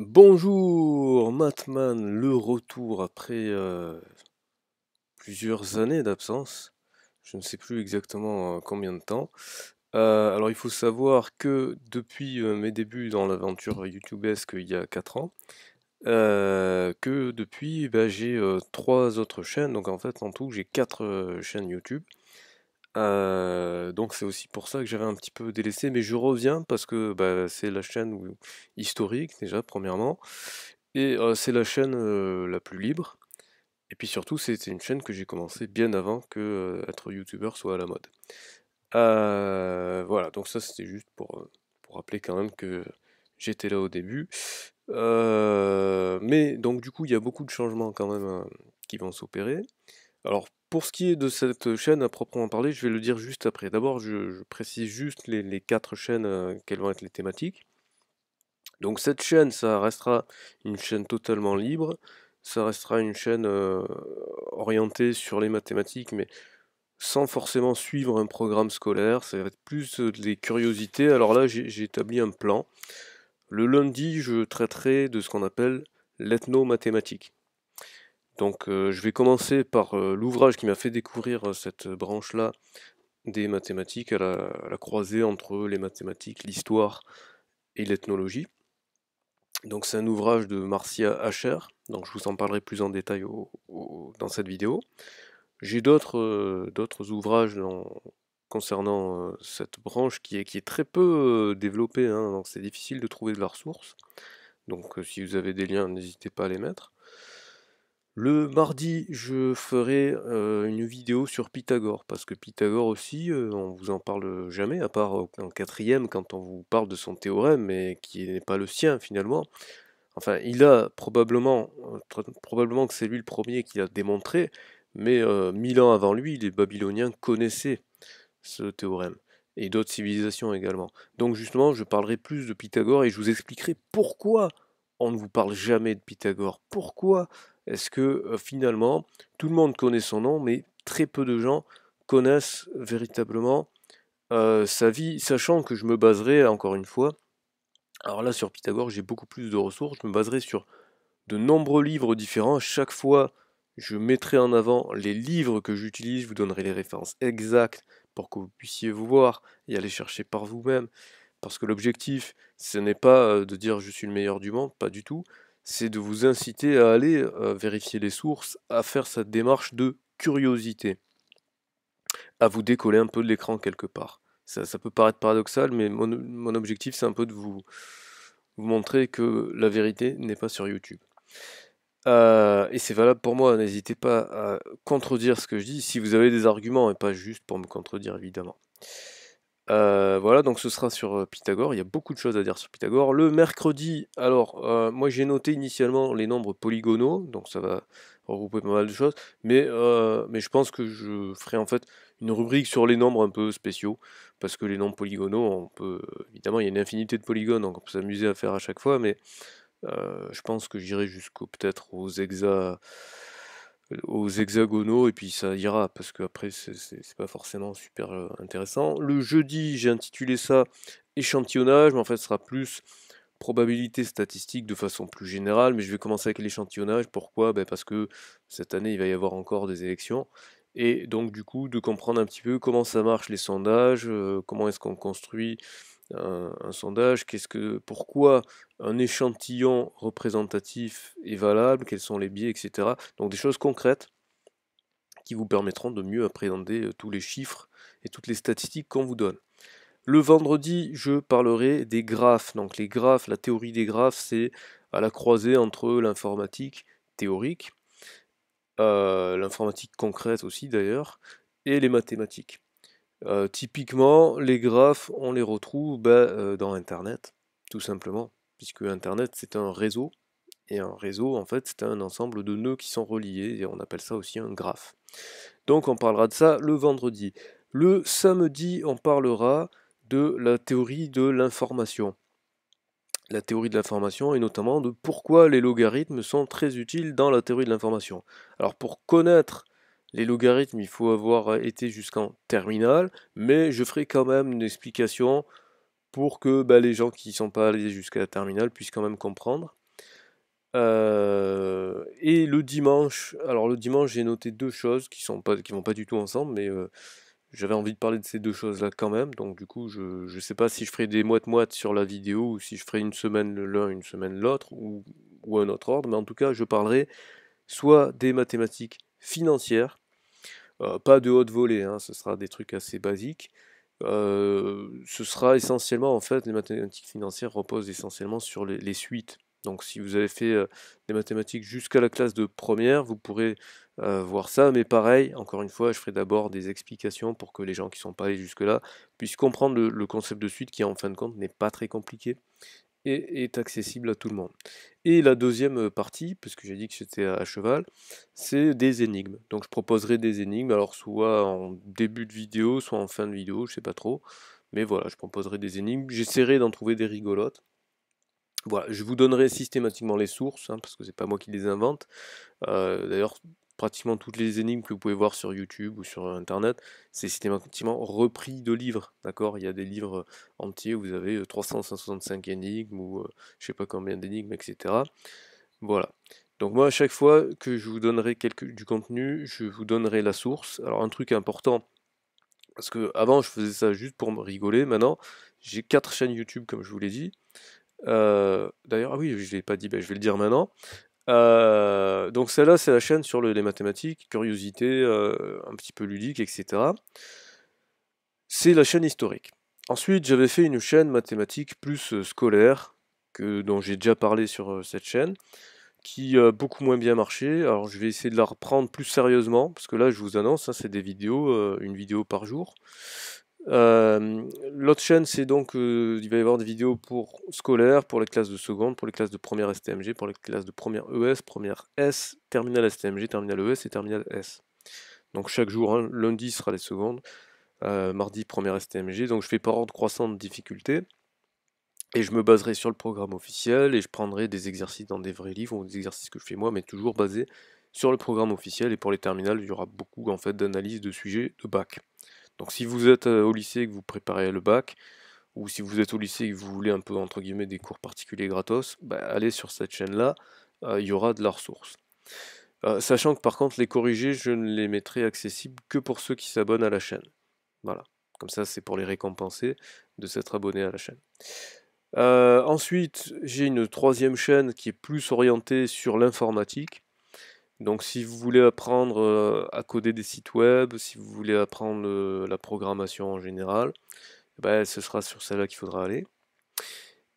Bonjour, Matman, le retour après euh, plusieurs années d'absence. Je ne sais plus exactement euh, combien de temps. Euh, alors il faut savoir que depuis mes débuts dans l'aventure YouTube-esque il y a 4 ans, que depuis bah, j'ai trois autres chaînes, donc en fait en tout j'ai quatre chaînes YouTube. Euh, donc c'est aussi pour ça que j'avais un petit peu délaissé, mais je reviens parce que bah, c'est la chaîne historique déjà premièrement, et euh, c'est la chaîne euh, la plus libre. Et puis surtout c'est une chaîne que j'ai commencé bien avant que être youtubeur soit à la mode. voilà, donc ça c'était juste pour, rappeler quand même que j'étais là au début. mais donc du coup il y a beaucoup de changements quand même hein, qui vont s'opérer. Alors, pour ce qui est de cette chaîne à proprement parler, je vais le dire juste après. D'abord, je, précise juste les, quatre chaînes, euh, quelles vont être les thématiques. Donc cette chaîne, ça restera une chaîne totalement libre, ça restera une chaîne euh, orientée sur les mathématiques, mais sans forcément suivre un programme scolaire, ça va être plus euh, des curiosités. Alors là, j'ai établi un plan. Le lundi, je traiterai de ce qu'on appelle l'ethnomathématique. Donc euh, je vais commencer par euh, l'ouvrage qui m'a fait découvrir euh, cette branche-là des mathématiques, à la, croisée entre les mathématiques, l'histoire et l'ethnologie. Donc c'est un ouvrage de Marcia Asher, donc je vous en parlerai plus en détail dans cette vidéo. J'ai d'autres ouvrages concernant cette branche qui est, très peu développée, donc hein, c'est difficile de trouver de la ressource. Donc si vous avez des liens, n'hésitez pas à les mettre. Le mardi, je ferai euh, une vidéo sur Pythagore, parce que Pythagore aussi, on euh, on vous en parle jamais, à part en quatrième quand on vous parle de son théorème, mais qui n'est pas le sien finalement. Enfin, il a probablement, euh, probablement que c'est lui le premier qui l'a démontré, mais mille ans avant lui, les Babyloniens connaissaient ce théorème, et d'autres civilisations également. Donc justement, je parlerai plus de Pythagore et je vous expliquerai pourquoi on ne vous parle jamais de Pythagore. Pourquoi est-ce que finalement tout le monde connaît son nom, mais très peu de gens connaissent véritablement sa vie, sachant que je me baserai encore une fois, alors là sur Pythagore j'ai beaucoup plus de ressources, je me baserai sur de nombreux livres différents, chaque fois je mettrai en avant les livres que j'utilise, je vous donnerai les références exactes pour que vous puissiez vous voir et aller chercher par vous-même, parce que l'objectif ce n'est pas de dire je suis le meilleur du monde, pas du tout. C'est de vous inciter à aller vérifier les sources, à faire cette démarche de curiosité, à vous décoller un peu de l'écran quelque part. Ça, peut paraître paradoxal, mais mon, objectif, c'est un peu de vous, montrer que la vérité n'est pas sur YouTube. et c'est valable pour moi, n'hésitez pas à contredire ce que je dis si vous avez des arguments et pas juste pour me contredire évidemment. Euh, voilà, donc ce sera sur euh, Pythagore. Il y a beaucoup de choses à dire sur Pythagore. Le mercredi, alors, euh, moi j'ai noté initialement les nombres polygonaux, donc ça va regrouper pas mal de choses, mais, mais je pense que je ferai en fait une rubrique sur les nombres un peu spéciaux, parce que les nombres polygonaux, on peut, évidemment, il y a une infinité de polygones, donc on peut s'amuser à faire à chaque fois, mais je pense que j'irai jusqu'au peut-être aux hexa aux hexagonaux et puis ça ira parce qu'après c'est pas forcément super euh, intéressant. Le jeudi j'ai intitulé ça échantillonnage mais en fait ce sera plus probabilité statistique de façon plus générale mais je vais commencer avec l'échantillonnage. Pourquoi ben, Parce que cette année il va y avoir encore des élections et donc du coup de comprendre un petit peu comment ça marche les sondages, euh, comment est-ce qu'on construit un, sondage, qu'est-ce que, pourquoi un échantillon représentatif est valable, quels sont les biais, etc. Donc des choses concrètes qui vous permettront de mieux appréhender euh, tous les chiffres et toutes les statistiques qu'on vous donne. Le vendredi, je parlerai des graphes. Donc les graphes, la théorie des graphes, c'est à la croisée entre l'informatique théorique, euh, l'informatique concrète aussi d'ailleurs, et les mathématiques. Euh, typiquement, les graphes, on les retrouve bah, euh, dans Internet, tout simplement, puisque Internet, c'est un réseau, et un réseau, en fait, c'est un ensemble de nœuds qui sont reliés, et on appelle ça aussi un graphe. Donc on parlera de ça le vendredi. Le samedi, on parlera de la théorie de l'information. La théorie de l'information et notamment de pourquoi les logarithmes sont très utiles dans la théorie de l'information. Alors pour connaître les logarithmes, il faut avoir été jusqu'en terminale, mais je ferai quand même une explication pour que bah, les gens qui ne sont pas allés jusqu'à la terminale puissent quand même comprendre. et le dimanche, alors le dimanche j'ai noté deux choses qui ne pas, vont pas du tout ensemble, mais j'avais envie de parler de ces deux choses-là quand même. Donc du coup, je ne sais pas si je ferai des moites-moites sur la vidéo ou si je ferai une semaine l'un, une semaine l'autre ou un autre ordre, mais en tout cas, je parlerai soit des mathématiques financières, euh, pas de haute volée, hein, ce sera des trucs assez basiques. Euh, ce sera essentiellement, en fait, les mathématiques financières reposent essentiellement sur les, suites. Donc si vous avez fait euh, des mathématiques jusqu'à la classe de première, vous pourrez voir ça. Mais pareil, encore une fois, je ferai d'abord des explications pour que les gens qui ne sont pas allés jusque-là puissent comprendre le, concept de suite qui, en fin de compte, n'est pas très compliqué est accessible à tout le monde. Et la deuxième partie, puisque j'ai dit que c'était à cheval, c'est des énigmes. Donc je proposerai des énigmes, alors soit en début de vidéo, soit en fin de vidéo, je sais pas trop. Mais voilà, je proposerai des énigmes. J'essaierai d'en trouver des rigolotes. Voilà, je vous donnerai systématiquement les sources, hein, parce que c'est pas moi qui les invente. Euh, d'ailleurs, pratiquement toutes les énigmes que vous pouvez voir sur YouTube ou sur Internet, c'est systématiquement repris de livres, d'accord Il y a des livres euh, entiers où vous avez 365 euh, énigmes ou je euh, je sais pas combien d'énigmes, etc. Voilà. Donc moi, à chaque fois que je vous donnerai du contenu, je vous donnerai la source. Alors un truc important, parce que avant je faisais ça juste pour me rigoler, maintenant j'ai quatre chaînes YouTube comme je vous l'ai dit. D'ailleurs, ah oui, je ne l'ai pas dit, ben, je vais le dire maintenant donc celle-là, c'est la chaîne sur les mathématiques, curiosité, euh, un petit peu ludique, etc. C'est la chaîne historique. Ensuite, j'avais fait une chaîne mathématique plus euh, scolaire, que, dont j'ai déjà parlé sur euh, cette chaîne, qui a beaucoup moins bien marché. Alors je vais essayer de la reprendre plus sérieusement, parce que là je vous annonce, hein, c'est des vidéos, une vidéo par jour. Euh, L'autre chaîne, c'est donc, euh, il va y avoir des vidéos pour scolaires, pour les classes de seconde, pour les classes de première STMG, pour les classes de première ES, première S, terminale STMG, terminale ES et terminale S. Donc chaque jour, hein, lundi sera les secondes, euh, mardi première STMG, donc je fais par ordre croissant de difficulté. Et je me baserai sur le programme officiel et je prendrai des exercices dans des vrais livres ou des exercices que je fais moi, mais toujours basés sur le programme officiel. Et pour les terminales, il y aura beaucoup en fait d'analyses de sujets de bac. Donc si vous êtes au lycée et que vous préparez le bac, ou si vous êtes au lycée et que vous voulez un peu entre guillemets des cours particuliers gratos, bah, allez sur cette chaîne-là, il y aura de la ressource. sachant que par contre les corrigés, je ne les mettrai accessibles que pour ceux qui s'abonnent à la chaîne. Voilà, comme ça c'est pour les récompenser de s'être abonné à la chaîne. ensuite, j'ai une troisième chaîne qui est plus orientée sur l'informatique. Donc si vous voulez apprendre euh, à coder des sites web, si vous voulez apprendre euh, la programmation en général, eh ben, ce sera sur celle-là qu'il faudra aller.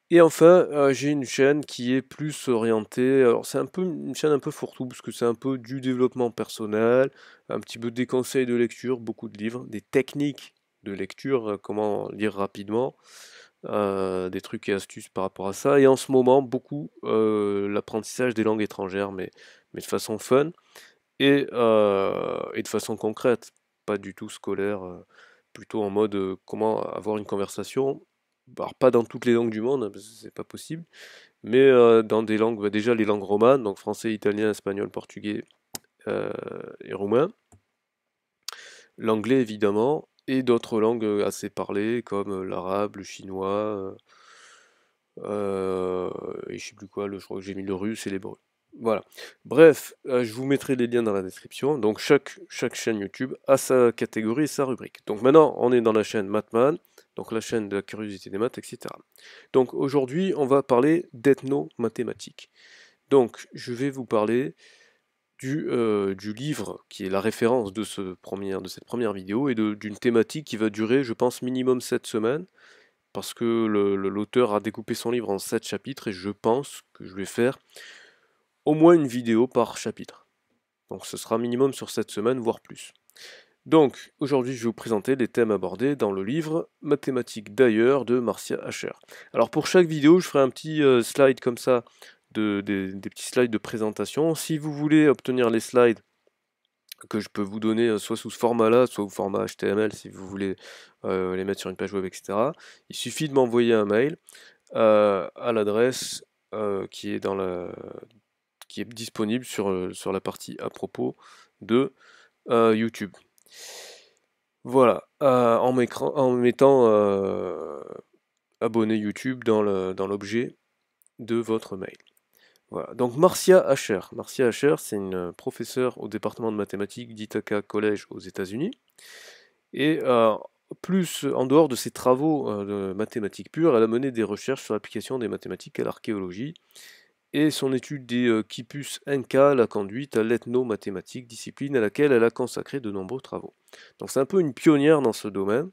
Et enfin, euh, j'ai une chaîne qui est plus orientée. Alors, c'est un peu une chaîne un peu fourre-tout, parce que c'est un peu du développement personnel, un petit peu des conseils de lecture, beaucoup de livres, des techniques de lecture, comment lire rapidement, des trucs et astuces par rapport à ça. Et en ce moment, beaucoup l'apprentissage des langues étrangères, mais mais de façon fun et, euh, et de façon concrète, pas du tout scolaire, euh, plutôt en mode euh, comment avoir une conversation. Alors, pas dans toutes les langues du monde, hein, parce que c'est pas possible, mais dans des langues, bah, déjà les langues romanes, donc français, italien, espagnol, portugais et roumain, l'anglais évidemment, et d'autres langues assez parlées comme l'arabe, le chinois, et je sais plus quoi, le, je crois que j'ai mis le russe et l'hébreu. Voilà. Bref, euh, je vous mettrai les liens dans la description. Donc chaque, chaque chaîne YouTube a sa catégorie et sa rubrique. Donc maintenant, on est dans la chaîne Matman, donc la chaîne de la curiosité des maths, etc. Donc aujourd'hui, on va parler dethno Donc je vais vous parler du, euh, du, livre qui est la référence de, ce de cette première vidéo et d'une thématique qui va durer, je pense, minimum 7 semaines parce que l'auteur a découpé son livre en 7 chapitres et je pense que je vais faire au moins une vidéo par chapitre. Donc ce sera minimum sur cette semaine, voire plus. Donc, aujourd'hui, je vais vous présenter les thèmes abordés dans le livre Mathématiques d'ailleurs de Marcia Asher. Alors, pour chaque vidéo, je ferai un petit euh, slide comme ça, des, petits slides de présentation. Si vous voulez obtenir les slides que je peux vous donner euh, soit sous ce format-là, soit au format HTML si vous voulez euh, les mettre sur une page web, etc., il suffit de m'envoyer un mail à l'adresse qui est dans la, qui est disponible sur, euh, sur la partie à propos de euh, YouTube. Voilà, euh, en, mettant abonné YouTube dans l'objet dans de votre mail. Voilà, donc Marcia Asher. Marcia Asher, c'est une professeure au département de mathématiques d'Ithaca College aux États-Unis. Et plus en dehors de ses travaux de mathématiques pures, elle a mené des recherches sur l'application des mathématiques à l'archéologie et son étude des quipus euh, inca l'a conduite à l'ethnomathématique, discipline à laquelle elle a consacré de nombreux travaux. Donc c'est un peu une pionnière dans ce domaine.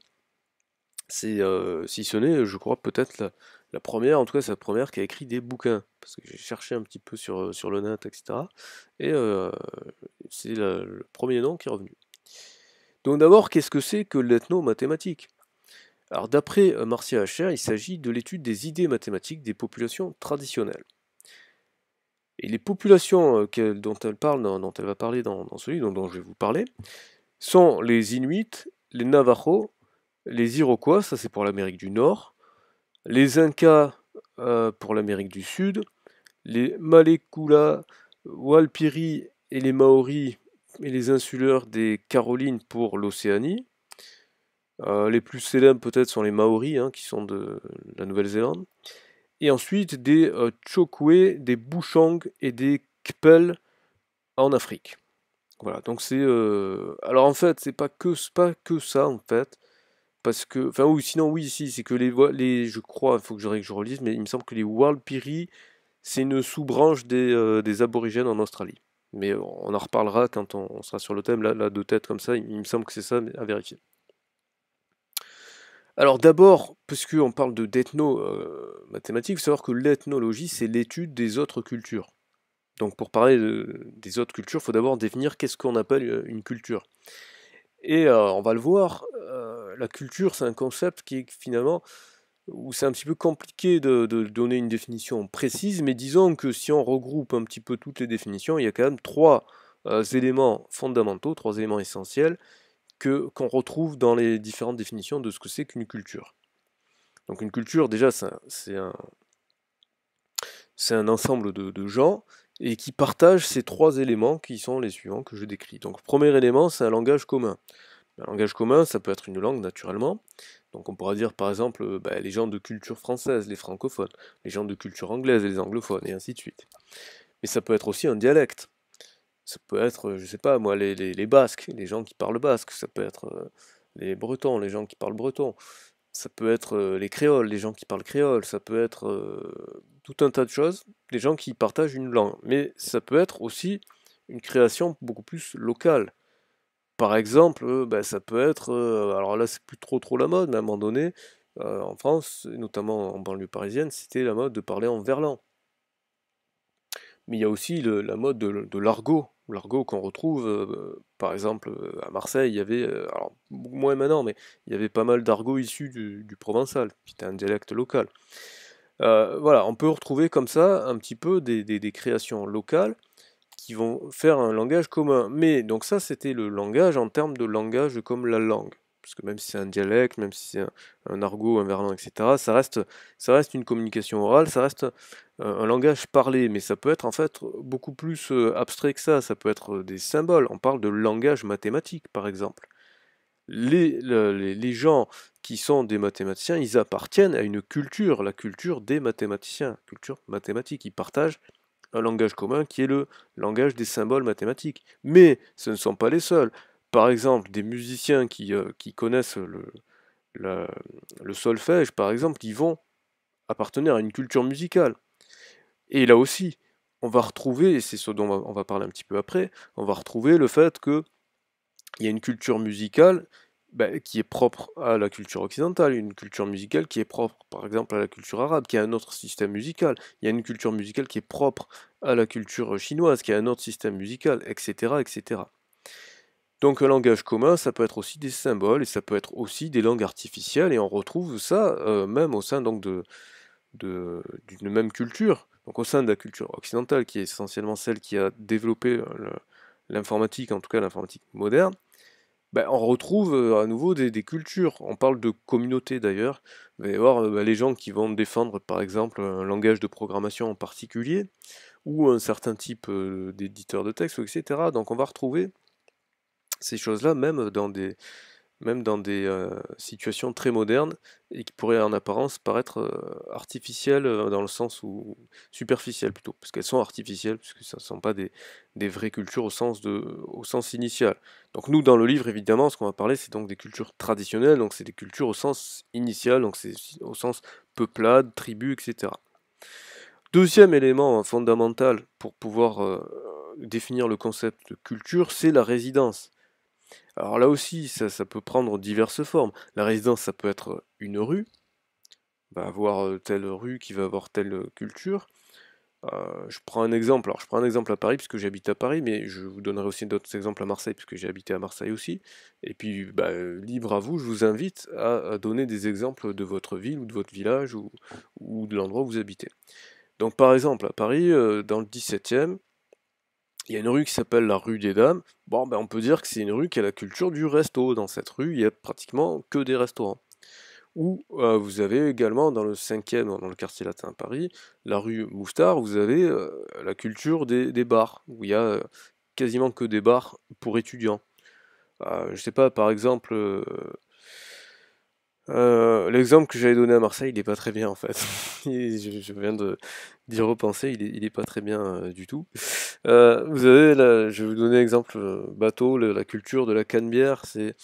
C'est, euh, si ce n'est, je crois, peut-être la, première, en tout cas c'est la première qui a écrit des bouquins, parce que j'ai cherché un petit peu sur, euh, sur le net, etc. Et c'est le premier nom qui est revenu. Donc d'abord, qu'est-ce que c'est que l'ethnomathématique Alors d'après Marcia Hacher, il s'agit de l'étude des idées mathématiques des populations traditionnelles. Et les populations euh, dont elle parle, dont, elle va parler dans, dans ce livre, dont, je vais vous parler, sont les Inuits, les Navajos, les Iroquois, ça c'est pour l'Amérique du Nord, les Incas euh, pour l'Amérique du Sud, les Malekula, Walpiri et les Maoris et les insulaires des Carolines pour l'Océanie. Euh, les plus célèbres peut-être sont les Maoris, hein, qui sont de la Nouvelle-Zélande et ensuite des euh, Chokwe, des Bouchang et des Kpel en Afrique. Voilà, donc c'est. Euh, alors en fait, c'est pas que, pas que ça en fait. Parce que. Enfin, oui, sinon, oui, si, c'est que les, les. Je crois, il faut que je, que je relise, mais il me semble que les Walpiri, c'est une sous-branche des, euh, des, aborigènes en Australie. Mais on en reparlera quand on, sera sur le thème. Là, là, de tête comme ça, il, me semble que c'est ça à vérifier. Alors d'abord, puisqu'on parle de d'ethno euh, mathématiques, il faut savoir que l'ethnologie, c'est l'étude des autres cultures. Donc pour parler des autres cultures, il faut d'abord définir qu'est-ce qu'on appelle euh, une culture. Et euh, on va le voir, la culture, c'est un concept qui est finalement où c'est un petit peu compliqué de, donner une définition précise, mais disons que si on regroupe un petit peu toutes les définitions, il y a quand même trois éléments fondamentaux, trois éléments essentiels que qu'on retrouve dans les différentes définitions de ce que c'est qu'une culture. Donc une culture, déjà, c'est un, un, ensemble de, gens et qui partagent ces trois éléments qui sont les suivants que je décris. Donc premier élément, c'est un langage commun. Un langage commun, ça peut être une langue naturellement. Donc on pourra dire par exemple euh, bah, les gens de culture française, les francophones, les gens de culture anglaise, les anglophones, et ainsi de suite. Mais ça peut être aussi un dialecte. Ça peut être, euh, je sais pas, moi, les, Basques, les gens qui parlent basque. Ça peut être euh, les Bretons, les gens qui parlent breton. Ça peut être euh, les Créoles, les gens qui parlent créole. Ça peut être tout un tas de choses, les gens qui partagent une langue. Mais ça peut être aussi une création beaucoup plus locale. Par exemple, bah, ça peut être, alors là c'est plus trop trop la mode, mais à un moment donné, en France, et notamment en banlieue parisienne, c'était la mode de parler en verlan. Mais il y a aussi la mode de l'argot l'argot qu'on retrouve, euh, par exemple euh, à Marseille, il y avait, euh, moins maintenant, mais il y avait pas mal d'argot issu du, provençal, qui était un dialecte local. voilà, on peut retrouver comme ça un petit peu des, créations locales qui vont faire un langage commun. Mais donc ça, c'était le langage en termes de langage comme la langue parce que même si c'est un dialecte, même si c'est un, argot, un verlan, etc., ça reste, ça reste une communication orale, ça reste euh, un, langage parlé, mais ça peut être en fait beaucoup plus euh, abstrait que ça, ça peut être euh, des symboles, on parle de langage mathématique par exemple. les, gens qui sont des mathématiciens, ils appartiennent à une culture, la culture des mathématiciens, culture mathématique. Ils partagent un langage commun qui est le langage des symboles mathématiques. Mais ce ne sont pas les seuls par exemple, des musiciens qui, euh, connaissent le, solfège, par exemple, ils vont appartenir à une culture musicale. Et là aussi, on va retrouver, et c'est ce dont on va, parler un petit peu après, on va retrouver le fait que il y a une culture musicale ben, qui est propre à la culture occidentale, une culture musicale qui est propre par exemple à la culture arabe, qui a un autre système musical, il y a une culture musicale qui est propre à la culture chinoise, qui a un autre système musical, etc. etc. Donc un langage commun, ça peut être aussi des symboles et ça peut être aussi des langues artificielles et on retrouve ça euh, même au sein donc de d'une même culture, donc au sein de la culture occidentale qui est essentiellement celle qui a développé euh, l'informatique, en tout cas l'informatique moderne. Ben, on retrouve euh, à nouveau des, cultures. On parle de communautés d'ailleurs. Il va y ben, les gens qui vont défendre par exemple un langage de programmation en particulier ou un certain type d'éditeur de texte, etc. Donc on va retrouver ces choses-là, même dans des, même dans des situations très modernes et qui pourraient en apparence paraître artificielles dans le sens où superficielles plutôt, parce qu'elles sont artificielles, puisque ça ne sont pas des, des, vraies cultures au sens, de, au sens initial. Donc nous, dans le livre, évidemment, ce qu'on va parler, c'est donc des cultures traditionnelles, donc c'est des cultures au sens initial, donc c'est au sens peuplade, tribu, etc. Deuxième élément fondamental pour pouvoir définir le concept de culture, c'est la résidence. Alors là aussi, ça, peut prendre diverses formes. La résidence, ça peut être une rue. va avoir telle rue qui va avoir telle culture. Euh, je prends un exemple. Alors je prends un exemple à Paris puisque j'habite à Paris, mais je vous donnerai aussi d'autres exemples à Marseille puisque j'ai habité à Marseille aussi. Et puis, bah, libre à vous, je vous invite à, donner des exemples de votre ville ou de votre village ou, de l'endroit où vous habitez. Donc par exemple, à Paris, dans le 17e, il y a une rue qui s'appelle la rue des Dames. Bon, ben on peut dire que c'est une rue qui a la culture du resto. Dans cette rue, il n'y a pratiquement que des restaurants. Ou euh, vous avez également dans le 5e, dans le quartier latin à Paris, la rue Moustard, vous avez euh, la culture des, bars, où il y a euh, quasiment que des bars pour étudiants. je ne sais pas, par exemple, euh, l'exemple que j'avais donné à Marseille, il n'est pas très bien en fait. je, je, viens d'y repenser, il n'est pas très bien euh, du tout. Euh, vous avez, je vais vous donner l'exemple bateau, la, culture de la canebière, c'était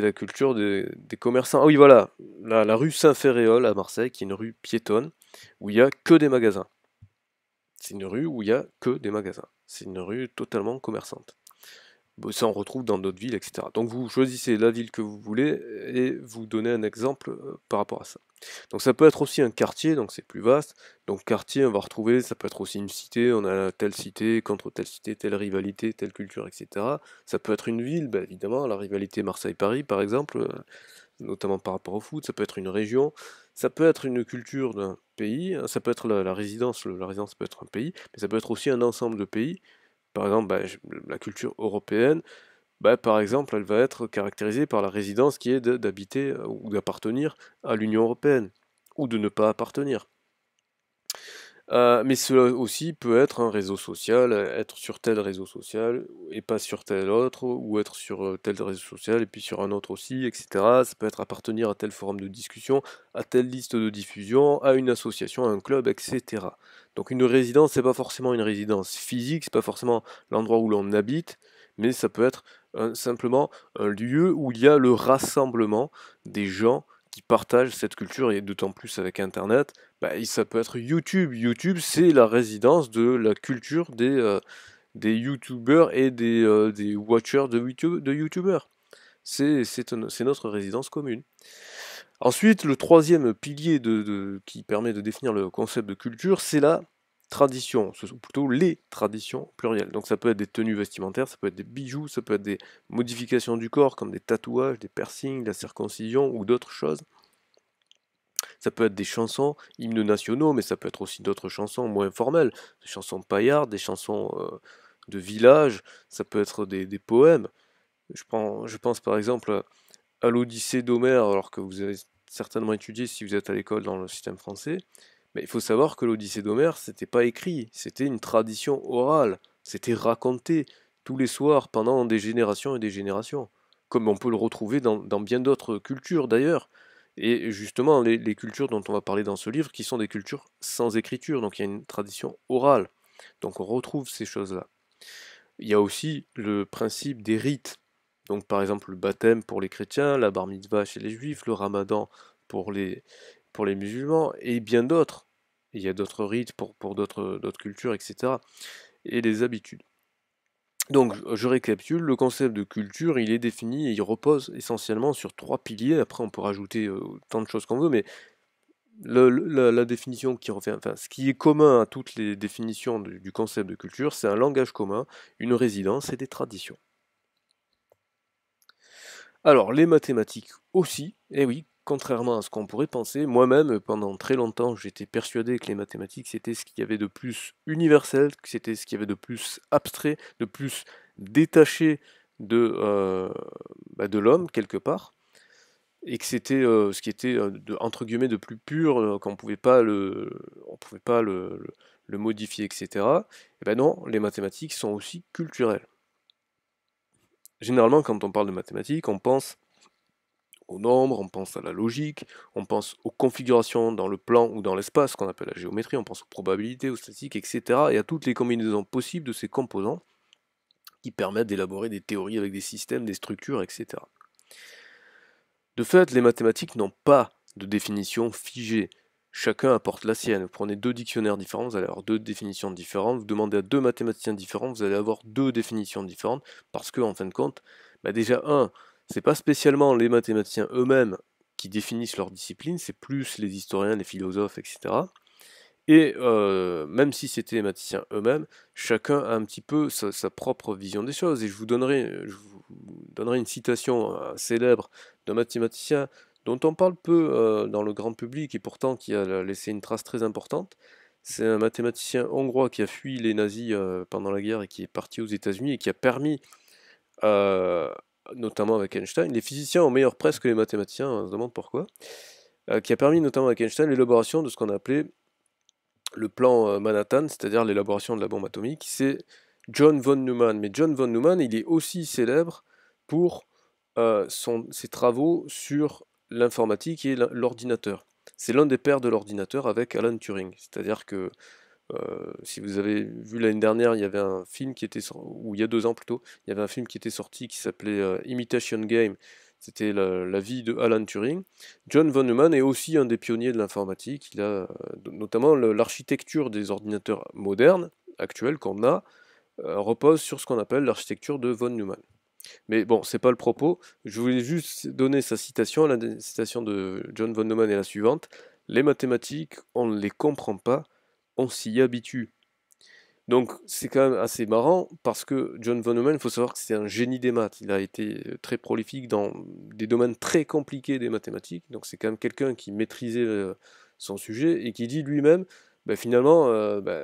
la culture des, commerçants. Ah oui, voilà, la, la rue saint féréol à Marseille, qui est une rue piétonne où il n'y a que des magasins. C'est une rue où il n'y a que des magasins. C'est une rue totalement commerçante. Bah, ça on retrouve dans d'autres villes, etc. Donc vous choisissez la ville que vous voulez et vous donnez un exemple par rapport à ça. Donc ça peut être aussi un quartier, donc c'est plus vaste. Donc quartier, on va retrouver, ça peut être aussi une cité, on a telle cité contre telle cité, telle rivalité, telle culture, etc. Ça peut être une ville, bah, évidemment, la rivalité Marseille-Paris par exemple, notamment par rapport au foot, ça peut être une région, ça peut être une culture d'un pays, hein, ça peut être la résidence, la résidence peut être un pays, mais ça peut être aussi un ensemble de pays. Par exemple, bah, la culture européenne, bah, par exemple, elle va être caractérisée par la résidence qui est d'habiter euh, ou d'appartenir à l'Union européenne, ou de ne pas appartenir. Euh, mais cela aussi peut être un réseau social, euh, être sur tel réseau social et pas sur tel autre, ou être sur tel réseau social et puis sur un autre aussi, etc. Ça peut être appartenir à tel forum de discussion, à telle liste de diffusion, à une association, à un club, etc. Donc une résidence, c'est pas forcément une résidence physique, c'est pas forcément l'endroit où l'on habite, mais ça peut être euh, simplement un lieu où il y a le rassemblement des gens qui partagent cette culture et d'autant plus avec Internet, bah, ça peut être YouTube. YouTube, c'est la résidence de la culture des, euh, YouTubers et euh, des, watchers de, YouTube, de YouTubers. C'est notre résidence commune. Ensuite, le troisième pilier qui permet de définir le concept de culture, c'est la tradition, ou plutôt les traditions plurielles. Donc ça peut être des tenues vestimentaires, ça peut être des bijoux, ça peut être des modifications du corps comme des tatouages, des piercings, la circoncision ou d'autres choses. Ça peut être des chansons, hymnes nationaux, mais ça peut être aussi d'autres chansons moins formelles, des chansons paillardes, des chansons euh, de village, ça peut être des, poèmes. Je, je pense par exemple à l'Odyssée d'Homère, alors que vous avez certainement étudié si vous êtes à l'école dans le système français, mais il faut savoir que l'Odyssée d'Homère, n'était pas écrit, c'était une tradition orale, c'était raconté tous les soirs pendant des générations et des générations, comme on peut le retrouver dans, bien d'autres cultures d'ailleurs. Et justement, les, les, cultures dont on va parler dans ce livre, qui sont des cultures sans écriture, donc il y a une tradition orale. Donc on retrouve ces choses-là. Il y a aussi le principe des rites. Donc par exemple le baptême pour les chrétiens, la bar mitzvah chez les juifs, le ramadan pour les, musulmans, et bien d'autres. Il y a d'autres rites pour, d'autres cultures, etc. Et les habitudes. Donc je récapitule, le concept de culture, il est défini et il repose essentiellement sur trois piliers. Après on peut rajouter euh, tant de choses qu'on veut, mais la, définition qui ce qui est commun à toutes les définitions du concept de culture, c'est un langage commun, une résidence et des traditions. Alors, les mathématiques aussi, et eh oui, contrairement à ce qu'on pourrait penser, moi-même, pendant très longtemps, j'étais persuadé que les mathématiques, c'était ce qu'il y avait de plus universel, que c'était ce qu'il y avait de plus abstrait, de plus détaché de, euh, bah, de l'homme, quelque part, et que c'était euh, ce qui était, euh, de, entre guillemets, de plus pur, qu'on ne pouvait pas le, on pouvait pas le modifier, etc. Et eh ben non, les mathématiques sont aussi culturelles. Généralement, quand on parle de mathématiques, on pense aux nombres, on pense à la logique, on pense aux configurations dans le plan ou dans l'espace qu'on appelle la géométrie, on pense aux probabilités, aux statistiques, etc. et à toutes les combinaisons possibles de ces composants qui permettent d'élaborer des théories avec des systèmes, des structures, etc. De fait, les mathématiques n'ont pas de définition figée chacun apporte la sienne. Vous prenez deux dictionnaires différents, vous allez avoir deux définitions différentes. Vous demandez à deux mathématiciens différents, vous allez avoir deux définitions différentes. Parce que, en fin de compte, bah, déjà, un, c'est pas spécialement les mathématiciens eux-mêmes qui définissent leur discipline, c'est plus les historiens, les philosophes, etc. Et euh, même si c'était les mathématiciens eux-mêmes, chacun a un petit peu sa, propre vision des choses. Et je vous donnerai, je une citation euh, célèbre d'un mathématicien dont on parle peu euh, dans le grand public et pourtant qui a laissé une trace très importante. C'est un mathématicien hongrois qui a fui les nazis euh, pendant la guerre et qui est parti aux États-Unis et qui a permis, euh, notamment avec Einstein, les physiciens ont meilleure presse que les mathématiciens, on se demande pourquoi, qui a permis notamment avec Einstein l'élaboration de ce qu'on appelait le plan Manhattan, c'est-à-dire l'élaboration de la bombe atomique. C'est John von Neumann. Mais John von Neumann, il est aussi célèbre pour ses travaux sur l'informatique et l'ordinateur. C'est l'un des pères de l'ordinateur avec Alan Turing. C'est-à-dire que euh, si vous avez vu l'année dernière, il y avait un film qui était ou il y a deux ans plutôt, il y avait un film qui était sorti qui s'appelait euh, Imitation Game. C'était la, vie de Alan Turing. John von Neumann est aussi un des pionniers de l'informatique. Il a euh, notamment l'architecture des ordinateurs modernes actuels qu'on a repose sur ce qu'on appelle l'architecture de von Neumann. Mais bon, c'est pas le propos. Je voulais juste donner sa citation. La citation de John von Neumann est la suivante. Les mathématiques, on ne les comprend pas, on s'y habitue. Donc c'est quand même assez marrant parce que John von Neumann, il faut savoir que c'est un génie des maths. Il a été euh, très prolifique dans des domaines très compliqués des mathématiques. Donc c'est quand même quelqu'un qui maîtrisait euh, son sujet et qui dit lui-même, bah, finalement, euh, bah,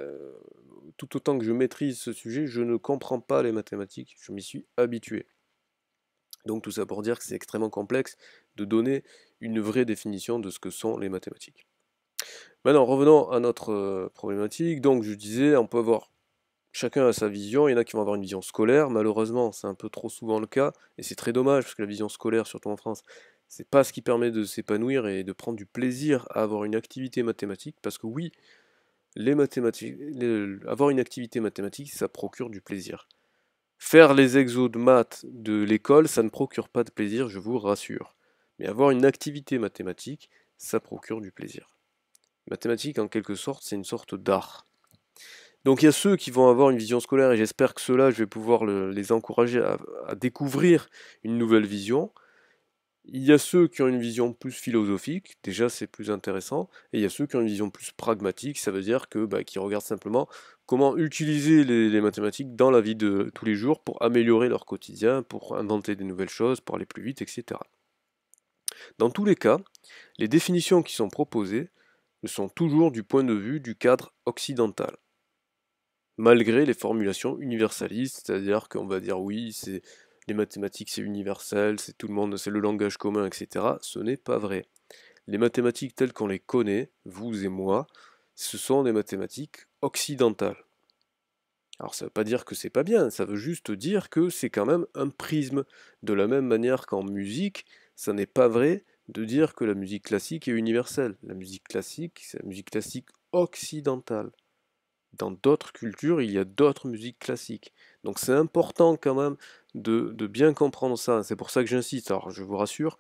tout autant que je maîtrise ce sujet, je ne comprends pas les mathématiques, je m'y suis habitué. Donc tout ça pour dire que c'est extrêmement complexe de donner une vraie définition de ce que sont les mathématiques. Maintenant, revenons à notre euh, problématique. Donc je disais, on peut avoir chacun à sa vision, il y en a qui vont avoir une vision scolaire, malheureusement c'est un peu trop souvent le cas, et c'est très dommage parce que la vision scolaire, surtout en France, c'est pas ce qui permet de s'épanouir et de prendre du plaisir à avoir une activité mathématique, parce que oui, mathématiques, avoir une activité mathématique, ça procure du plaisir. Faire les exos de maths de l'école, ça ne procure pas de plaisir, je vous rassure. Mais avoir une activité mathématique, ça procure du plaisir. Mathématiques, en quelque sorte, c'est une sorte d'art. Donc il y a ceux qui vont avoir une vision scolaire, et j'espère que cela, je vais pouvoir les encourager à découvrir une nouvelle vision. Il y a ceux qui ont une vision plus philosophique, déjà c'est plus intéressant, et il y a ceux qui ont une vision plus pragmatique, ça veut dire que bah, qui regardent simplement comment utiliser les, mathématiques dans la vie de tous les jours pour améliorer leur quotidien, pour inventer des nouvelles choses, pour aller plus vite, etc. Dans tous les cas, les définitions qui sont proposées sont toujours du point de vue du cadre occidental, malgré les formulations universalistes, c'est-à-dire qu'on va dire oui, c'est les mathématiques c'est universel, c'est tout le monde, c'est le langage commun, etc. Ce n'est pas vrai. Les mathématiques telles qu'on les connaît, vous et moi, ce sont des mathématiques occidentales. Alors ça ne veut pas dire que c'est pas bien, ça veut juste dire que c'est quand même un prisme. De la même manière qu'en musique, ça n'est pas vrai de dire que la musique classique est universelle. La musique classique, c'est la musique classique occidentale dans d'autres cultures, il y a d'autres musiques classiques. Donc c'est important quand même de, bien comprendre ça. C'est pour ça que j'insiste. Alors je vous rassure,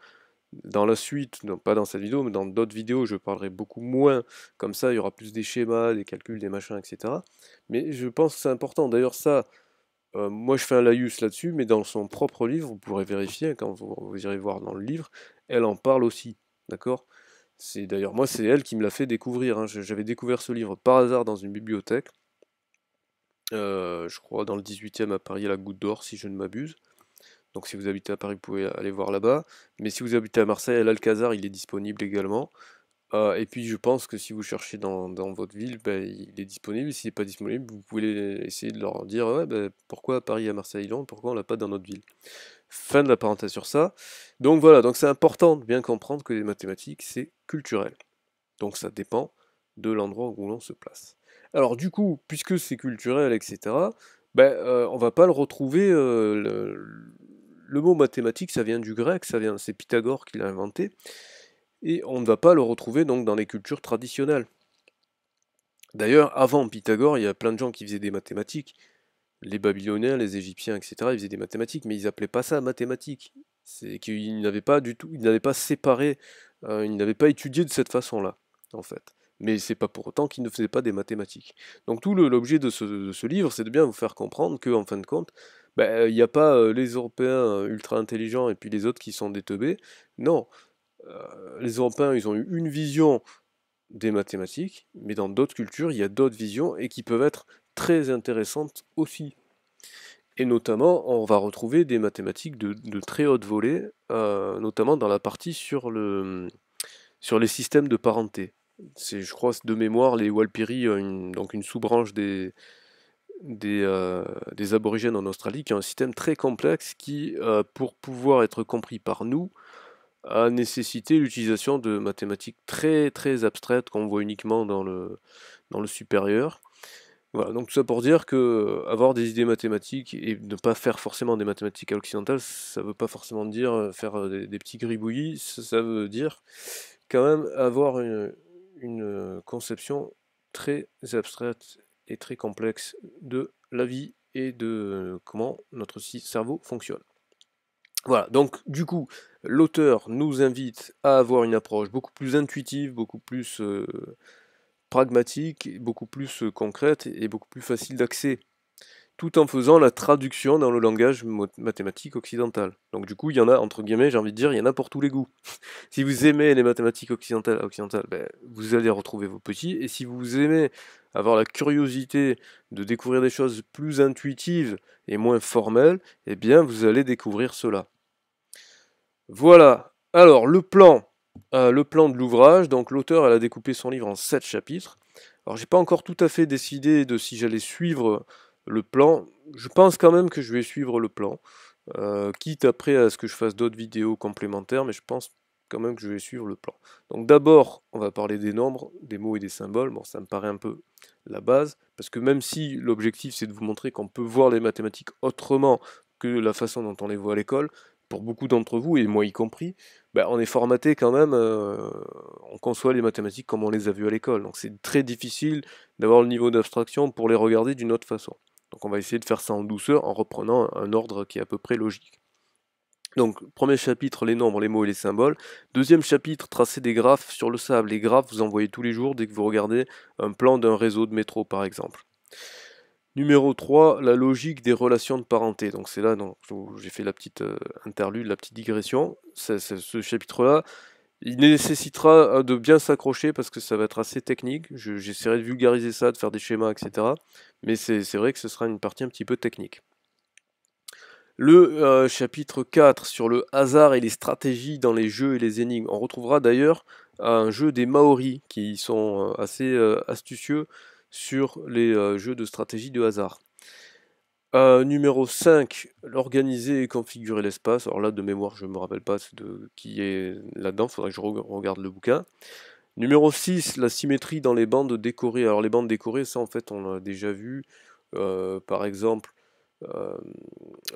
dans la suite, pas dans cette vidéo, mais dans d'autres vidéos, je parlerai beaucoup moins. Comme ça, il y aura plus des schémas, des calculs, des machins, etc. Mais je pense que c'est important. D'ailleurs, ça, euh, moi je fais un laïus là-dessus, mais dans son propre livre, vous pourrez vérifier hein, quand vous irez voir dans le livre, elle en parle aussi. D'accord c'est d'ailleurs moi, c'est elle qui me l'a fait découvrir. Hein. J'avais découvert ce livre par hasard dans une bibliothèque. Euh, je crois dans le 18e à Paris, à la Goutte d'Or, si je ne m'abuse. Donc si vous habitez à Paris, vous pouvez aller voir là-bas. Mais si vous habitez à Marseille, à l'Alcazar, il est disponible également. Euh, et puis je pense que si vous cherchez dans, votre ville, ben, il est disponible. S'il n'est pas disponible, vous pouvez essayer de leur dire ben, pourquoi à Paris et à Marseille, pourquoi on l'a pas dans notre ville. Fin de la parenthèse sur ça. Donc voilà, donc c'est important de bien comprendre que les mathématiques, c'est culturel. Donc ça dépend de l'endroit où l'on se place. Alors du coup, puisque c'est culturel, etc., ben, euh, on va pas le retrouver. Euh, le, mot mathématique, ça vient du grec, ça vient, c'est Pythagore qui l'a inventé, et on ne va pas le retrouver donc dans les cultures traditionnelles. D'ailleurs, avant Pythagore, il y a plein de gens qui faisaient des mathématiques. Les Babyloniens, les Égyptiens, etc., ils faisaient des mathématiques, mais ils n'appelaient pas ça mathématiques. C'est qu'ils n'avaient pas du tout, il n'avait pas séparé, euh, ils n'avaient pas étudié de cette façon-là, en fait. Mais c'est pas pour autant qu'ils ne faisaient pas des mathématiques. Donc tout l'objet de, ce, livre, c'est de bien vous faire comprendre que, en fin de compte, bah, euh, il n'y a pas euh, les Européens ultra intelligents et puis les autres qui sont des teubés. Non, les Européens, ils ont eu une vision des mathématiques, mais dans d'autres cultures, il y a d'autres visions et qui peuvent être très intéressantes aussi. Et notamment, on va retrouver des mathématiques de, très haute volée, euh, notamment dans la partie sur, le, sur les systèmes de parenté. C'est, je crois, de mémoire, les Walpiri, euh, une, donc une sous-branche des, euh, aborigènes en Australie, qui a un système très complexe qui, pour pouvoir être compris par nous, a nécessité l'utilisation de mathématiques très très abstraites qu'on voit uniquement dans le supérieur voilà, donc tout ça pour dire que avoir des idées mathématiques et ne pas faire forcément des mathématiques à l'occidental, ça veut pas forcément dire euh, faire euh, des, petits gribouillis, ça, veut dire quand même avoir une, conception très abstraite et très complexe de la vie et de comment notre cerveau fonctionne. Voilà, donc du coup, l'auteur nous invite à avoir une approche beaucoup plus intuitive, beaucoup plus euh, pragmatique, beaucoup plus euh, concrète et beaucoup plus facile d'accès, tout en faisant la traduction dans le langage mathématique occidental. Donc du coup, il y en a, entre guillemets, j'ai envie de dire, il y en a pour tous les goûts. si vous aimez les mathématiques occidentales, occidentales ben, vous allez retrouver vos petits, et si vous aimez avoir la curiosité de découvrir des choses plus intuitives et moins formelles, eh bien, vous allez découvrir cela. Voilà. Alors, le plan, euh, le plan de l'ouvrage. Donc l'auteur, elle a découpé son livre en sept chapitres. Alors j'ai pas encore tout à fait décidé de si j'allais suivre le plan. Je pense quand même que je vais suivre le plan, euh, quitte après à ce que je fasse d'autres vidéos complémentaires, mais je pense quand même que je vais suivre le plan. Donc d'abord, on va parler des nombres, des mots et des symboles. Bon, ça me paraît un peu la base, parce que même si l'objectif c'est de vous montrer qu'on peut voir les mathématiques autrement que la façon dont on les voit à l'école, pour beaucoup d'entre vous, et moi y compris, bah, on est formaté quand même, euh, on conçoit les mathématiques comme on les a vues à l'école. Donc c'est très difficile d'avoir le niveau d'abstraction pour les regarder d'une autre façon. Donc on va essayer de faire ça en douceur en reprenant un ordre qui est à peu près logique. Donc, premier chapitre, les nombres, les mots et les symboles. Deuxième chapitre, tracer des graphes sur le sable. Les graphes, vous en voyez tous les jours dès que vous regardez un plan d'un réseau de métro, par exemple. Numéro 3, la logique des relations de parenté. Donc c'est là où j'ai fait la petite euh, interlude, la petite digression. ce chapitre-là, il nécessitera euh, de bien s'accrocher parce que ça va être assez technique. J'essaierai de vulgariser ça, de faire des schémas, etc. Mais c'est vrai que ce sera une partie un petit peu technique. Le euh, chapitre 4 sur le hasard et les stratégies dans les jeux et les énigmes. On retrouvera d'ailleurs un jeu des Maoris qui sont assez astucieux sur les euh, jeux de stratégie de hasard. Euh, numéro 5, l'organiser et configurer l'espace. Alors là, de mémoire, je ne me rappelle pas de qui est là-dedans, il faudrait que je regarde le bouquin. Numéro 6, la symétrie dans les bandes décorées. Alors les bandes décorées, ça en fait, on l'a déjà vu. Euh, par exemple,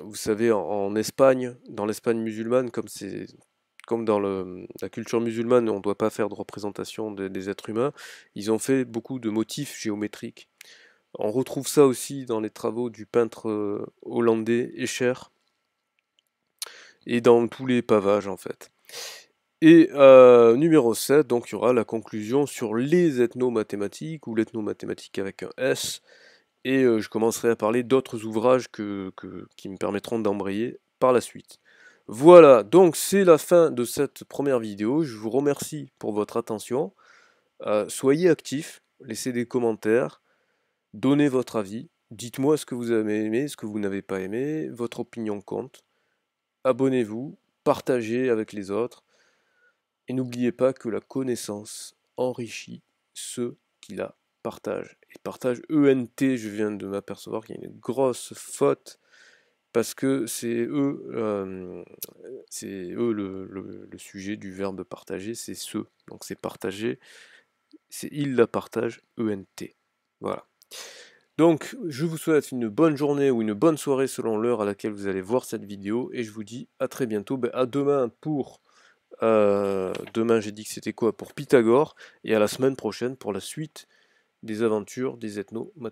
vous savez, en Espagne, dans l'Espagne musulmane, comme c'est comme dans mmh, la culture musulmane, on ne doit pas faire de représentation des êtres humains, ils ont fait beaucoup de motifs géométriques. On retrouve ça aussi dans les travaux du peintre euh, hollandais Escher et dans tous les pavages en fait. Et euh, numéro 7, donc il y aura la conclusion sur les ethnomathématiques ou l'ethnomathématique avec un S. Et euh, je commencerai à parler d'autres ouvrages qui me permettront d'embrayer par la suite. Voilà, donc c'est la fin de cette première vidéo. Je vous remercie pour votre attention. Euh, soyez actifs, laissez des commentaires, donnez votre avis. Dites-moi ce que vous avez aimé, ce que vous n'avez pas aimé. Votre opinion compte. Abonnez-vous, partagez avec les autres. Et n'oubliez pas que la connaissance enrichit ceux qui la partagent. Et partage ENT, je viens de m'apercevoir qu'il y a une grosse faute parce que c'est eux, c'est eux le, sujet du verbe partager, c'est ce. Donc c'est partager, c'est il la partage, ENT. E voilà. Donc je vous souhaite une bonne journée ou une bonne soirée selon l'heure à laquelle vous allez voir cette vidéo et je vous dis à très bientôt, ben, à demain pour... Euh, demain j'ai dit que c'était quoi pour Pythagore et à la semaine prochaine pour la suite des aventures des ethno-mathématiques.